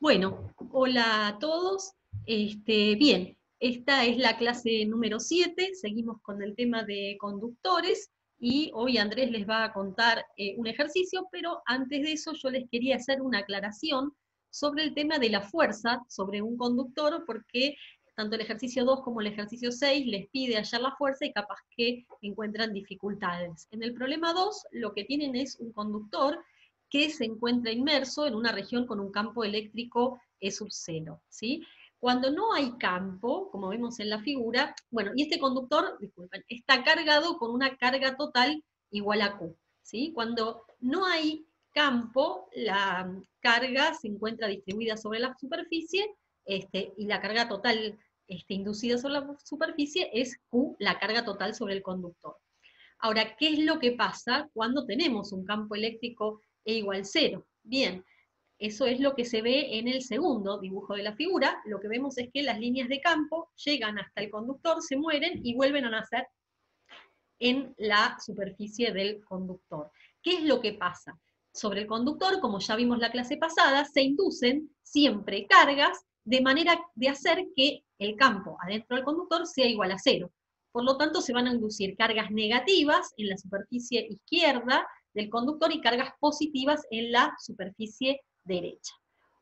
Bueno, hola a todos. Este, bien, esta es la clase número 7, seguimos con el tema de conductores y hoy Andrés les va a contar eh, un ejercicio, pero antes de eso yo les quería hacer una aclaración sobre el tema de la fuerza sobre un conductor, porque tanto el ejercicio 2 como el ejercicio 6 les pide hallar la fuerza y capaz que encuentran dificultades. En el problema 2 lo que tienen es un conductor que se encuentra inmerso en una región con un campo eléctrico e sub 0. Cuando no hay campo, como vemos en la figura, bueno, y este conductor, disculpen, está cargado con una carga total igual a Q. ¿sí? Cuando no hay campo, la carga se encuentra distribuida sobre la superficie este, y la carga total este, inducida sobre la superficie es Q, la carga total sobre el conductor. Ahora, ¿qué es lo que pasa cuando tenemos un campo eléctrico e igual cero. Bien, eso es lo que se ve en el segundo dibujo de la figura. Lo que vemos es que las líneas de campo llegan hasta el conductor, se mueren y vuelven a nacer en la superficie del conductor. ¿Qué es lo que pasa? Sobre el conductor, como ya vimos la clase pasada, se inducen siempre cargas de manera de hacer que el campo adentro del conductor sea igual a cero. Por lo tanto, se van a inducir cargas negativas en la superficie izquierda del conductor y cargas positivas en la superficie derecha.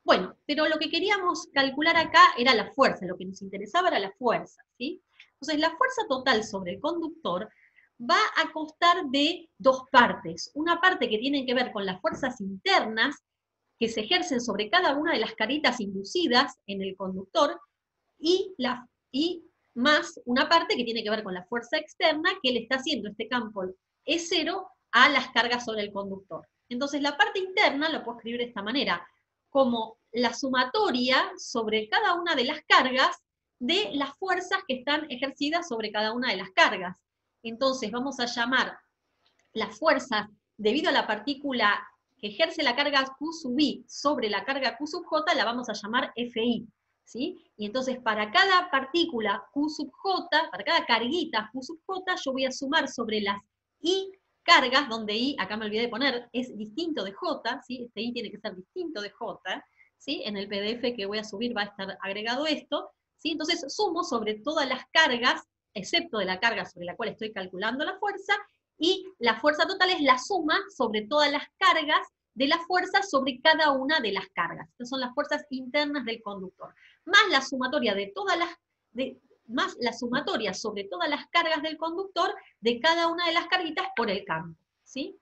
Bueno, pero lo que queríamos calcular acá era la fuerza, lo que nos interesaba era la fuerza, ¿sí? Entonces, la fuerza total sobre el conductor va a constar de dos partes. Una parte que tiene que ver con las fuerzas internas que se ejercen sobre cada una de las caritas inducidas en el conductor y, la, y más una parte que tiene que ver con la fuerza externa que le está haciendo este campo es 0 a las cargas sobre el conductor. Entonces, la parte interna lo puedo escribir de esta manera, como la sumatoria sobre cada una de las cargas de las fuerzas que están ejercidas sobre cada una de las cargas. Entonces, vamos a llamar las fuerzas debido a la partícula que ejerce la carga Q sub I sobre la carga Q sub J, la vamos a llamar FI. ¿sí? Y entonces para cada partícula Q sub J, para cada carguita Q sub J, yo voy a sumar sobre las I cargas, donde I, acá me olvidé de poner, es distinto de J, ¿sí? este I tiene que ser distinto de J, ¿sí? en el PDF que voy a subir va a estar agregado esto, ¿sí? entonces sumo sobre todas las cargas, excepto de la carga sobre la cual estoy calculando la fuerza, y la fuerza total es la suma sobre todas las cargas de la fuerza sobre cada una de las cargas. Estas son las fuerzas internas del conductor. Más la sumatoria de todas las, más la sumatoria sobre todas las cargas del conductor de cada una de las carguitas por el campo, ¿sí?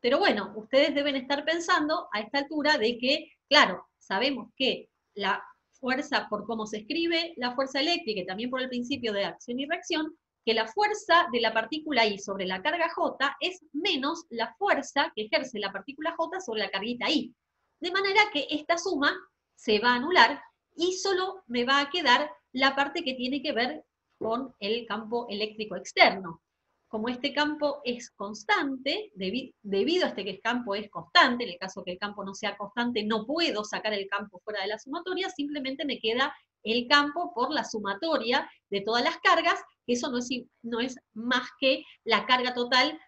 Pero bueno, ustedes deben estar pensando a esta altura de que, claro, sabemos que la fuerza, por cómo se escribe la fuerza eléctrica y también por el principio de acción y reacción, que la fuerza de la partícula I sobre la carga J es menos la fuerza que ejerce la partícula J sobre la carguita I. De manera que esta suma se va a anular y solo me va a quedar la parte que tiene que ver con el campo eléctrico externo. Como este campo es constante, debido a este que el campo es constante, en el caso que el campo no sea constante, no puedo sacar el campo fuera de la sumatoria, simplemente me queda el campo por la sumatoria de todas las cargas, que eso no es, no es más que la carga total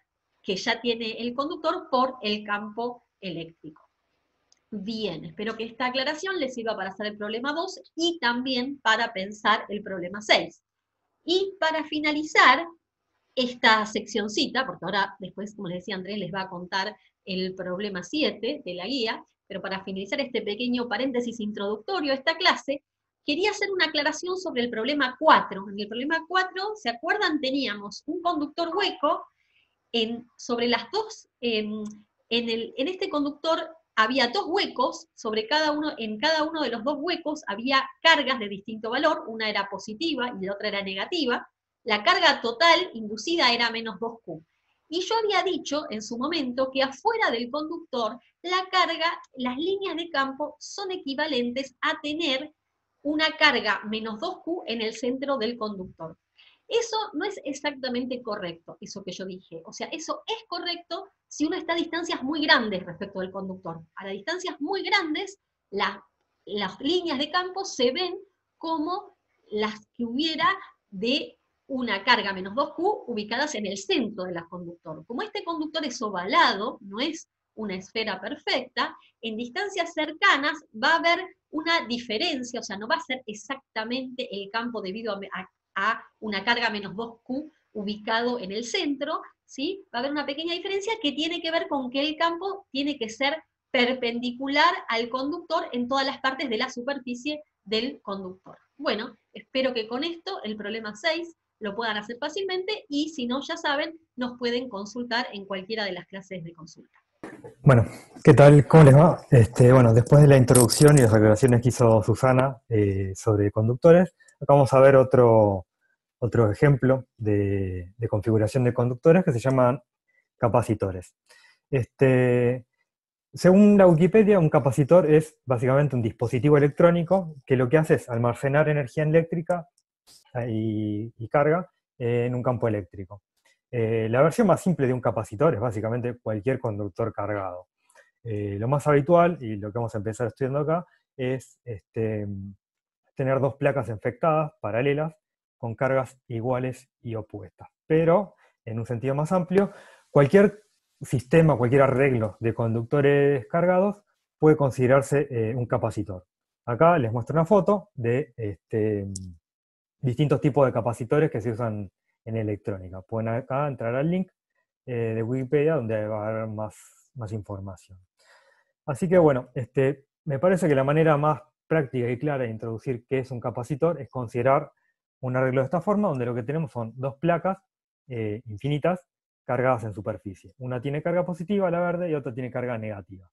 que ya tiene el conductor por el campo eléctrico. Bien, espero que esta aclaración les sirva para hacer el problema 2 y también para pensar el problema 6. Y para finalizar esta seccioncita, porque ahora después, como les decía Andrés, les va a contar el problema 7 de la guía, pero para finalizar este pequeño paréntesis introductorio a esta clase, quería hacer una aclaración sobre el problema 4. En el problema 4, ¿se acuerdan? Teníamos un conductor hueco en, sobre las dos, em, en, el, en este conductor había dos huecos, sobre cada uno, en cada uno de los dos huecos había cargas de distinto valor, una era positiva y la otra era negativa, la carga total inducida era menos 2Q. Y yo había dicho en su momento que afuera del conductor la carga, las líneas de campo son equivalentes a tener una carga menos 2Q en el centro del conductor. Eso no es exactamente correcto, eso que yo dije. O sea, eso es correcto si uno está a distancias muy grandes respecto del conductor. A las distancias muy grandes, las líneas de campo se ven como las que hubiera de una carga menos 2Q ubicadas en el centro del conductor. Como este conductor es ovalado, no es una esfera perfecta, en distancias cercanas va a haber una diferencia, o sea, no va a ser exactamente el campo debido a a una carga menos 2Q ubicado en el centro, ¿sí? va a haber una pequeña diferencia que tiene que ver con que el campo tiene que ser perpendicular al conductor en todas las partes de la superficie del conductor. Bueno, espero que con esto el problema 6 lo puedan hacer fácilmente y si no, ya saben, nos pueden consultar en cualquiera de las clases de consulta. Bueno, ¿qué tal? ¿Cómo les va? Este, bueno, después de la introducción y las aclaraciones que hizo Susana eh, sobre conductores, Acá vamos a ver otro, otro ejemplo de, configuración de conductores que se llaman capacitores. Este, según la Wikipedia, un capacitor es básicamente un dispositivo electrónico que lo que hace es almacenar energía eléctrica eh, y, carga eh, en un campo eléctrico. Eh, la versión más simple de un capacitor es básicamente cualquier conductor cargado. lo más habitual, y lo que vamos a empezar estudiando acá, es este, tener dos placas infectadas paralelas con cargas iguales y opuestas. Pero, en un sentido más amplio, cualquier sistema, cualquier arreglo de conductores cargados puede considerarse eh, un capacitor. Acá les muestro una foto de este, distintos tipos de capacitores que se usan en electrónica. Pueden acá entrar al link eh, de Wikipedia donde va a haber más, más información. Así que bueno, este, me parece que la manera más práctica y clara de introducir qué es un capacitor es considerar un arreglo de esta forma, donde lo que tenemos son dos placas eh, infinitas cargadas en superficie. Una tiene carga positiva, la verde, y otra tiene carga negativa.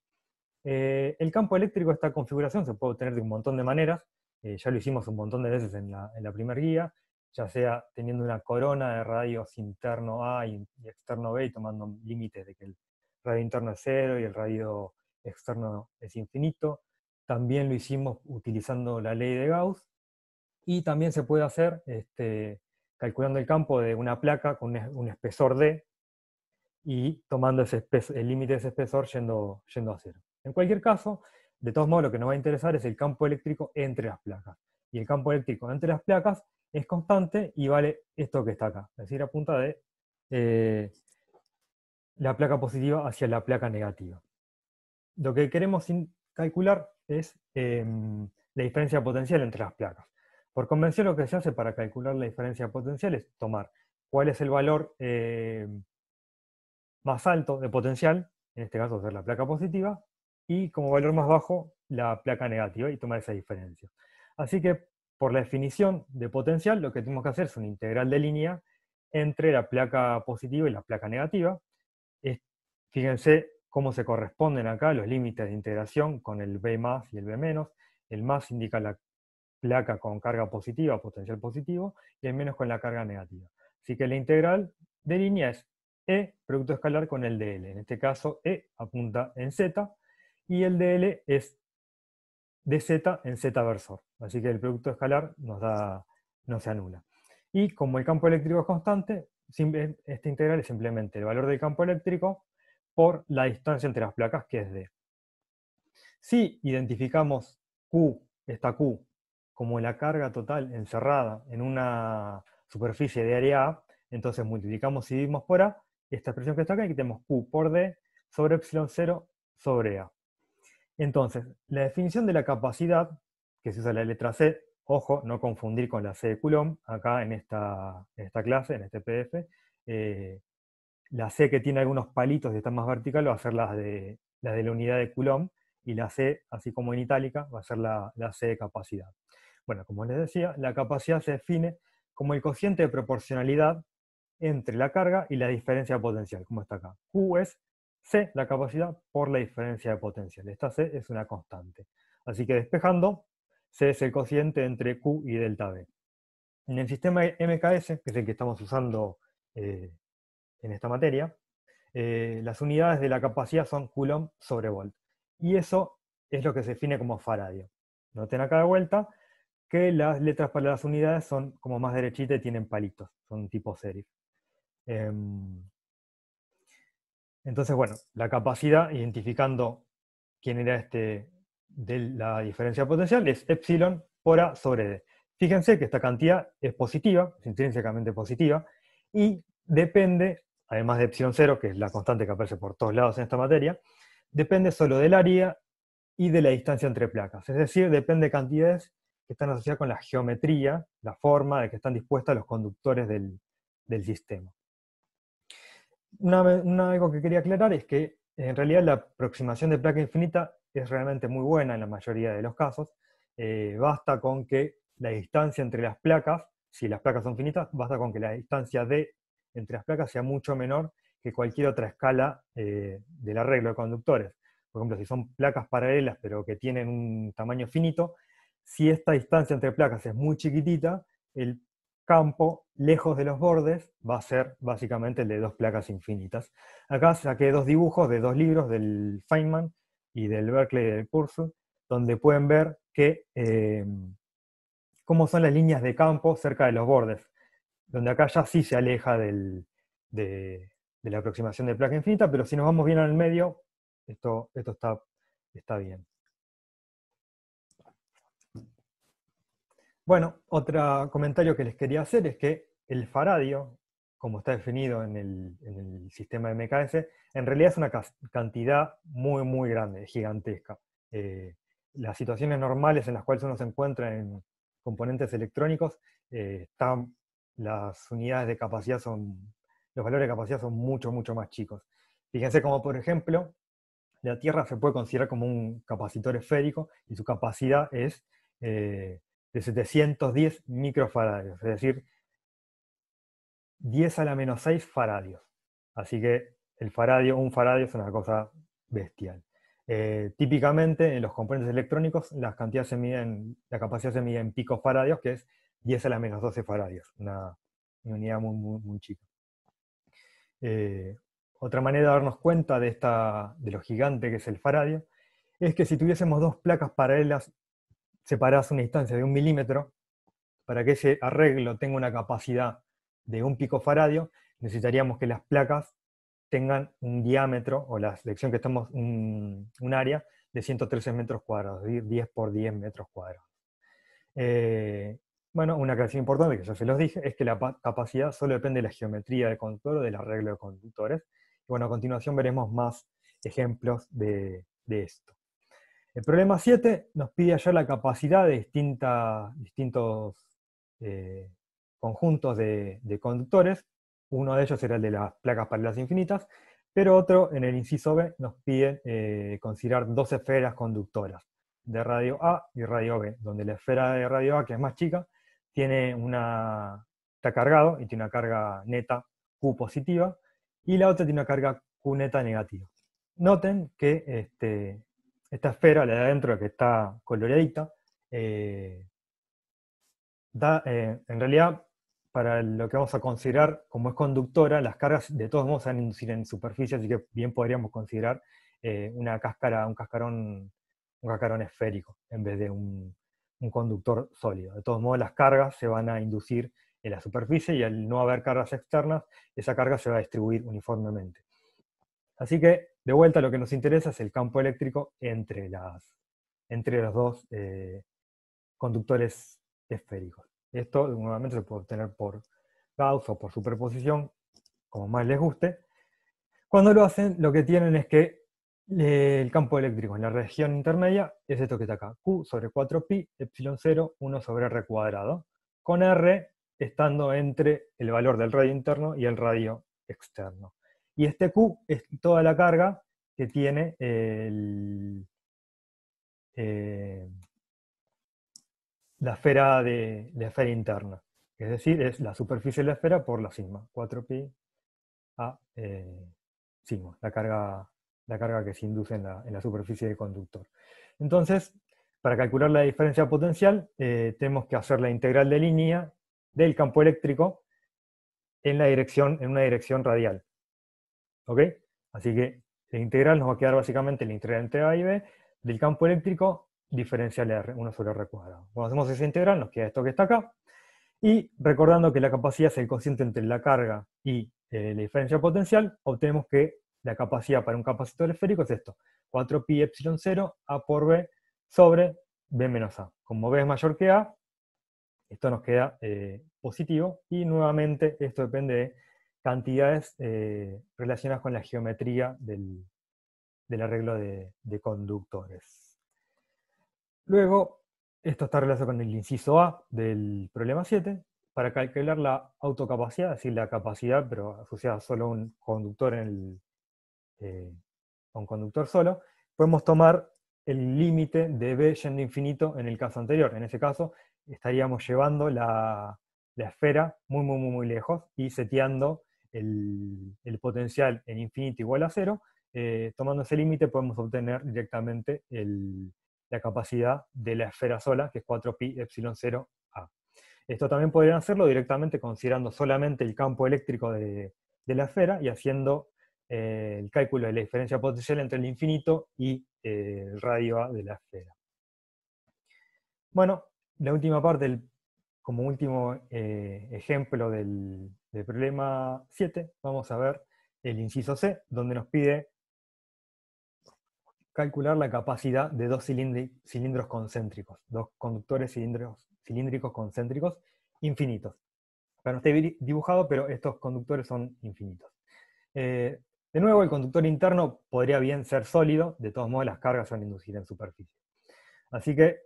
Eh, el campo eléctrico, de esta configuración, se puede obtener de un montón de maneras. Eh, ya lo hicimos un montón de veces en la, en la primera guía, ya sea teniendo una corona de radios interno A y externo B y tomando límites de que el radio interno es cero y el radio externo es infinito, también lo hicimos utilizando la ley de Gauss, y también se puede hacer este, calculando el campo de una placa con un espesor D y tomando ese el límite de ese espesor yendo, yendo a cero. En cualquier caso, de todos modos lo que nos va a interesar es el campo eléctrico entre las placas. Y el campo eléctrico entre las placas es constante y vale esto que está acá, es decir, apunta de eh, la placa positiva hacia la placa negativa. Lo que queremos calcular es em, la diferencia potencial entre las placas. Por convención lo que se hace para calcular la diferencia potencial es tomar cuál es el valor em, más alto de potencial, en este caso ser la placa positiva, y como valor más bajo la placa negativa y tomar esa diferencia. Así que por la definición de potencial lo que tenemos que hacer es una integral de línea entre la placa positiva y la placa negativa. fíjense cómo se corresponden acá los límites de integración con el B más y el B menos. El más indica la placa con carga positiva, potencial positivo, y el menos con la carga negativa. Así que la integral de línea es E, producto escalar con el DL. En este caso, E apunta en Z, y el DL es dz en z versor. Así que el producto escalar nos da, no se anula. Y como el campo eléctrico es constante, esta integral es simplemente el valor del campo eléctrico por la distancia entre las placas, que es D. Si identificamos Q, esta Q, como la carga total encerrada en una superficie de área A, entonces multiplicamos y dividimos por A, esta expresión que está acá, y tenemos Q por D sobre epsilon 0 sobre A. Entonces, la definición de la capacidad, que se usa la letra C, ojo, no confundir con la C de Coulomb, acá en esta, esta clase, en este PDF, eh, la C que tiene algunos palitos y está más vertical va a ser la de, la de la unidad de Coulomb y la C, así como en itálica, va a ser la, la C de capacidad. Bueno, como les decía, la capacidad se define como el cociente de proporcionalidad entre la carga y la diferencia de potencial, como está acá. Q es C, la capacidad, por la diferencia de potencial. Esta C es una constante. Así que despejando, C es el cociente entre Q y delta B. En el sistema MKS, que es el que estamos usando eh, en esta materia, eh, las unidades de la capacidad son Coulomb sobre Volt. Y eso es lo que se define como Faradio. Noten acá de vuelta que las letras para las unidades son como más derechitas y tienen palitos, son tipo serif. Em, entonces, bueno, la capacidad, identificando quién era este de la diferencia potencial, es epsilon por A sobre D. Fíjense que esta cantidad es positiva, es intrínsecamente positiva, y depende además de epsilon 0, que es la constante que aparece por todos lados en esta materia, depende solo del área y de la distancia entre placas. Es decir, depende de cantidades que están asociadas con la geometría, la forma de que están dispuestas los conductores del, sistema. Una, cosa algo que quería aclarar es que en realidad la aproximación de placa infinita es realmente muy buena en la mayoría de los casos. Eh, basta con que la distancia entre las placas, si las placas son finitas, basta con que la distancia de entre las placas sea mucho menor que cualquier otra escala eh, del arreglo de conductores. Por ejemplo, si son placas paralelas pero que tienen un tamaño finito, si esta distancia entre placas es muy chiquitita, el campo lejos de los bordes va a ser básicamente el de dos placas infinitas. Acá saqué dos dibujos de dos libros del Feynman y del Berkeley del curso, donde pueden ver que, eh, cómo son las líneas de campo cerca de los bordes donde acá ya sí se aleja del, de, la aproximación de placa infinita, pero si nos vamos bien al medio, esto, esto está, está bien. Bueno, otro comentario que les quería hacer es que el faradio, como está definido en el, sistema de MKS, en realidad es una cantidad muy, muy grande, gigantesca. Eh, las situaciones normales en las cuales uno se encuentra en componentes electrónicos eh, están las unidades de capacidad son, los valores de capacidad son mucho, mucho más chicos. Fíjense como, por ejemplo, la Tierra se puede considerar como un capacitor esférico y su capacidad es eh, de 710 microfaradios, es decir, 10 a la menos 6 faradios. Así que el faradio, un faradio es una cosa bestial. Eh, típicamente en los componentes electrónicos las cantidades se miden, la capacidad se mide en picofaradios, que es 10 a la menos 12 faradios, una, unidad muy, muy, chica. Eh, otra manera de darnos cuenta de, esta, de lo gigante que es el faradio es que si tuviésemos dos placas paralelas separadas a una distancia de un milímetro, para que ese arreglo tenga una capacidad de un pico faradio, necesitaríamos que las placas tengan un diámetro, o la sección que estamos, un, un área de 113 metros cuadrados, 10 por 10 metros cuadrados. Eh, bueno, una creación importante que ya se los dije es que la capacidad solo depende de la geometría de conductor o del arreglo de conductores. Y bueno, a continuación veremos más ejemplos de, esto. El problema 7 nos pide hallar la capacidad de distinta, distintos eh, conjuntos de, conductores. Uno de ellos era el de las placas paralelas infinitas, pero otro, en el inciso B, nos pide eh, considerar dos esferas conductoras, de radio A y radio B, donde la esfera de radio A, que es más chica, una, está cargado y tiene una carga neta Q positiva y la otra tiene una carga Q neta negativa. Noten que este, esta esfera, la de adentro que está coloreadita, eh, eh, en realidad para lo que vamos a considerar como es conductora, las cargas de todos modos se van a inducir en superficie, así que bien podríamos considerar eh, una cáscara, un cascarón, un cascarón esférico en vez de un, un conductor sólido. De todos modos, las cargas se van a inducir en la superficie y al no haber cargas externas, esa carga se va a distribuir uniformemente. Así que, de vuelta, lo que nos interesa es el campo eléctrico entre, las, entre los dos eh, conductores esféricos. Esto nuevamente se puede obtener por Gauss o por superposición, como más les guste. Cuando lo hacen, lo que tienen es que el campo eléctrico en la región intermedia es esto que está acá, Q sobre 4pi, epsilon 0, 1 sobre R cuadrado, con R estando entre el valor del radio interno y el radio externo. Y este Q es toda la carga que tiene eh, la, esfera de, esfera interna. Es decir, es la superficie de la esfera por la sigma, 4pi a eh, sigma, la carga la carga que se induce en la, superficie del conductor. Entonces, para calcular la diferencia potencial, eh, tenemos que hacer la integral de línea del campo eléctrico en, la dirección, en una dirección radial. ¿Ok? Así que la integral nos va a quedar básicamente la integral entre A y B del campo eléctrico diferencial de R, 1 sobre R cuadrado. Cuando hacemos esa integral nos queda esto que está acá. Y recordando que la capacidad es el cociente entre la carga y eh, la diferencia potencial, obtenemos que la capacidad para un capacitor esférico es esto, 4pi epsilon 0 A por B sobre B menos A. Como B es mayor que A, esto nos queda eh, positivo y nuevamente esto depende de cantidades eh, relacionadas con la geometría del, arreglo de, de, conductores. Luego, esto está relacionado con el inciso A del problema 7, para calcular la autocapacidad, es decir, la capacidad, pero asociada solo a un conductor en el eh, con conductor solo, podemos tomar el límite de B yendo infinito en el caso anterior. En ese caso, estaríamos llevando la, esfera muy, muy, muy, muy lejos y seteando el, potencial en infinito igual a cero. Eh, tomando ese límite podemos obtener directamente la capacidad de la esfera sola, que es 4pi epsilon 0 a. Esto también podrían hacerlo directamente considerando solamente el campo eléctrico de, de la esfera y haciendo eh, el cálculo de la diferencia potencial entre el infinito y eh, el radio A de la esfera. Bueno, la última parte, como último eh, ejemplo del, problema 7, vamos a ver el inciso C, donde nos pide calcular la capacidad de dos cilindros concéntricos, dos conductores cilíndricos concéntricos infinitos. para no está dibujado, pero estos conductores son infinitos. De nuevo, el conductor interno podría bien ser sólido, de todos modos las cargas son inducidas en superficie. Así que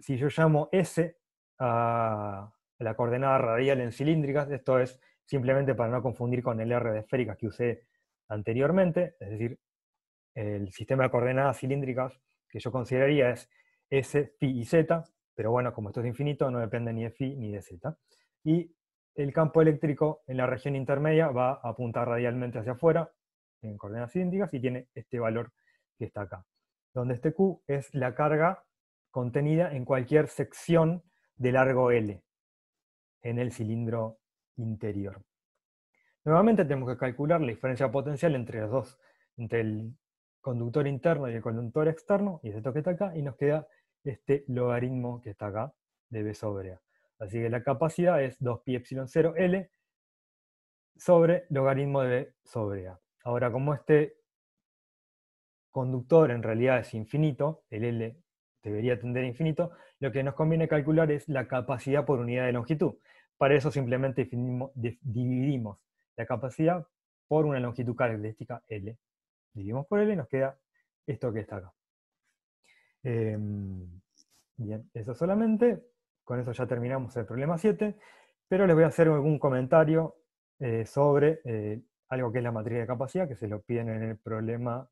si yo llamo S a la coordenada radial en cilíndricas, esto es simplemente para no confundir con el R de esféricas que usé anteriormente, es decir, el sistema de coordenadas cilíndricas que yo consideraría es S, phi y Z, pero bueno, como esto es infinito, no depende ni de phi ni de Z. Y el campo eléctrico en la región intermedia va a apuntar radialmente hacia afuera, en coordenadas idénticas y tiene este valor que está acá, donde este Q es la carga contenida en cualquier sección de largo L en el cilindro interior. Nuevamente tenemos que calcular la diferencia potencial entre los dos, entre el conductor interno y el conductor externo, y es esto que está acá, y nos queda este logaritmo que está acá de B sobre A. Así que la capacidad es 2pi epsilon 0 L sobre logaritmo de B sobre A. Ahora, como este conductor en realidad es infinito, el L debería tender a infinito, lo que nos conviene calcular es la capacidad por unidad de longitud. Para eso simplemente dividimos la capacidad por una longitud característica L. Dividimos por L y nos queda esto que está acá. Em, bien, eso solamente. Con eso ya terminamos el problema 7. Pero les voy a hacer algún comentario eh, sobre eh, algo que es la matriz de capacidad, que se lo piden en el problema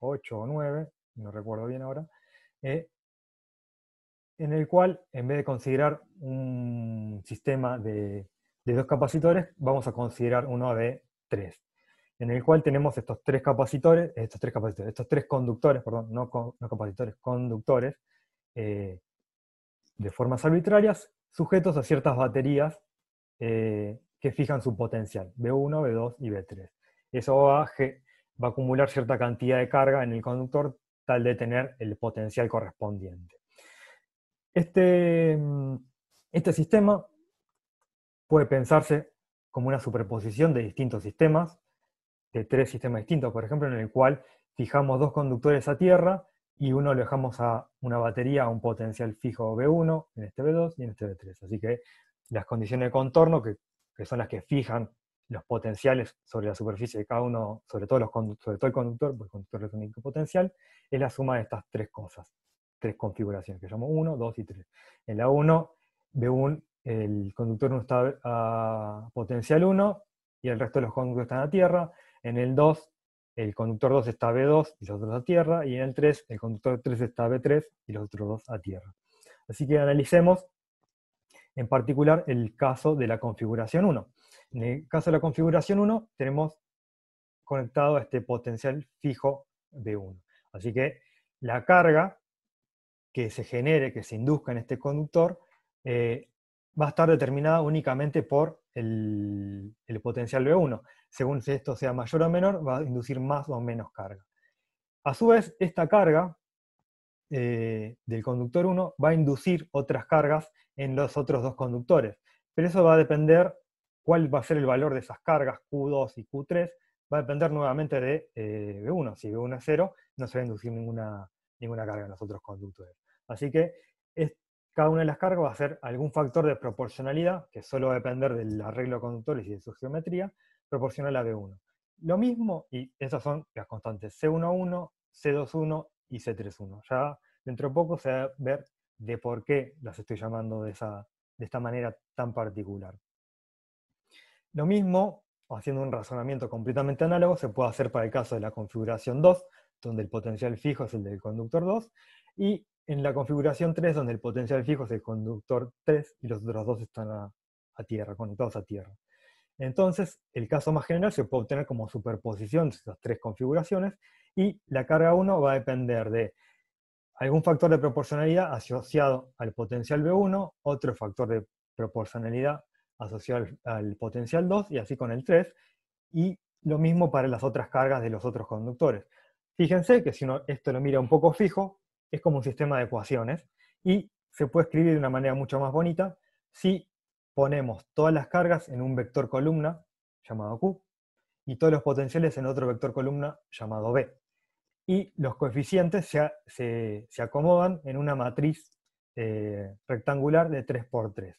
8 o 9, no recuerdo bien ahora, eh, en el cual, en vez de considerar un sistema de, dos capacitores, vamos a considerar uno de tres, en el cual tenemos estos tres capacitores, estos tres capacitores, estos tres conductores, perdón, no, capacitores, conductores, eh, de formas arbitrarias, sujetos a ciertas baterías eh, que fijan su potencial, B1, B2 y B3. Eso va a, acumular cierta cantidad de carga en el conductor tal de tener el potencial correspondiente. Este, mm, este sistema puede pensarse como una superposición de distintos sistemas, de tres sistemas distintos, por ejemplo, en el cual fijamos dos conductores a tierra y uno lo dejamos a una batería a un potencial fijo B1, en este B2 y en este B3. Así que las condiciones de contorno que que son las que fijan los potenciales sobre la superficie de cada uno, sobre todo, los el conductor, porque el conductor es potencial, es la suma de estas tres cosas, tres configuraciones, que llamo 1, 2 y 3. En la 1, el conductor no está a potencial 1 y el resto de los conductores están a tierra. En el 2, el conductor 2 está a B2 y los otros a tierra. Y en el 3, el conductor 3 está a B3 y los otros dos a tierra. Así que analicemos en particular el caso de la configuración 1. En el caso de la configuración 1 tenemos conectado a este potencial fijo b 1. Así que la carga que se genere, que se induzca en este conductor, eh, va a estar determinada únicamente por el, el potencial B1. Según si esto sea mayor o menor, va a inducir más o menos carga. A su vez, esta carga eh, del conductor 1 va a inducir otras cargas en los otros dos conductores. Pero eso va a depender cuál va a ser el valor de esas cargas Q2 y Q3. Va a depender nuevamente de eh, B1. Si B1 es 0, no se va a inducir ninguna, ninguna carga en los otros conductores. Así que cada una de las cargas va a ser algún factor de proporcionalidad, que solo va a depender del arreglo de conductores y de su geometría, proporcional a B1. Lo mismo, y esas son las constantes C11, C21, y C3.1. Ya dentro de poco se va a ver de por qué las estoy llamando de, esta manera tan particular. Lo mismo, haciendo un razonamiento completamente análogo, se puede hacer para el caso de la configuración 2, donde el potencial fijo es el del conductor 2, y en la configuración 3, donde el potencial fijo es el conductor 3 y los otros dos están a tierra, conectados a tierra. Entonces, el caso más general se puede obtener como superposición de estas tres configuraciones y la carga 1 va a depender de algún factor de proporcionalidad asociado al potencial B1, otro factor de proporcionalidad asociado al potencial 2 y así con el 3, y lo mismo para las otras cargas de los otros conductores. Fíjense que si uno esto lo mira un poco fijo, es como un sistema de ecuaciones y se puede escribir de una manera mucho más bonita si ponemos todas las cargas en un vector columna llamado Q y todos los potenciales en otro vector columna llamado B. Y los coeficientes se, acomodan en una matriz eh, rectangular de 3x3,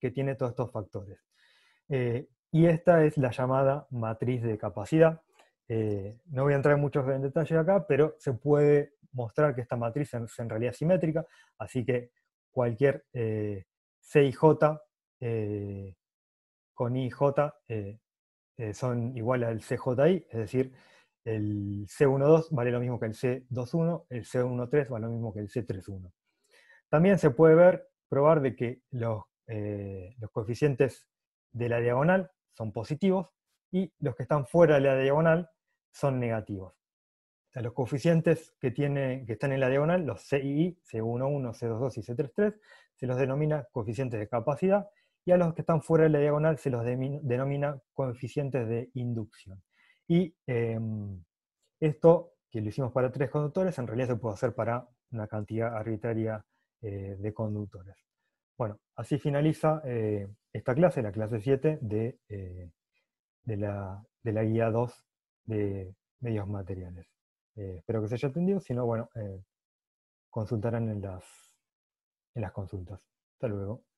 que tiene todos estos factores. Eh, y esta es la llamada matriz de capacidad. Eh, no voy a entrar mucho en detalle acá, pero se puede mostrar que esta matriz es en realidad simétrica, así que cualquier J... Eh, con IJ eh, eh, son iguales al CJI, es decir, el C12 vale lo mismo que el C21, el C13 vale lo mismo que el C31. También se puede ver, probar de que los, coeficientes de la diagonal son positivos y los que están fuera de la diagonal son negativos. los coeficientes que, que están en la diagonal, los CI, C11, C22 y C33, se los denomina coeficientes de capacidad y a los que están fuera de la diagonal se los denomina coeficientes de inducción. Y em, esto, que lo hicimos para tres conductores, en realidad se puede hacer para una cantidad arbitraria eh, de conductores. Bueno, así finaliza eh, esta clase, la clase 7 de, eh, de, la, guía 2 de medios materiales. espero que se haya entendido, si no, bueno, consultarán en las, en las consultas. Hasta luego.